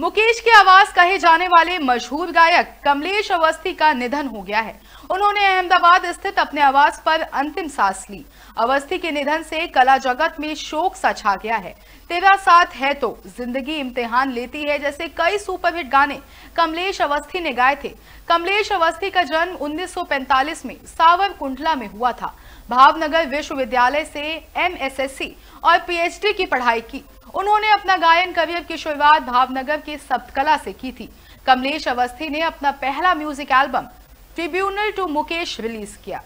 मुकेश की आवाज कहे जाने वाले मशहूर गायक कमलेश अवस्थी का निधन हो गया है उन्होंने अहमदाबाद स्थित अपने आवास पर अंतिम सांस ली अवस्थी के निधन से कला जगत में शोक सा छा गया है तेरा साथ है तो जिंदगी इम्तिहान लेती है जैसे कई सुपरहिट गाने कमलेश अवस्थी ने गाए थे कमलेश अवस्थी का जन्म 1945 में सावर कुंडला में हुआ था भावनगर विश्वविद्यालय से एम और पीएचडी की पढ़ाई की उन्होंने अपना गायन करियर की शुरुआत भावनगर के सप्तकला से की थी कमलेश अवस्थी ने अपना पहला music album tribunal to Mukesh release किया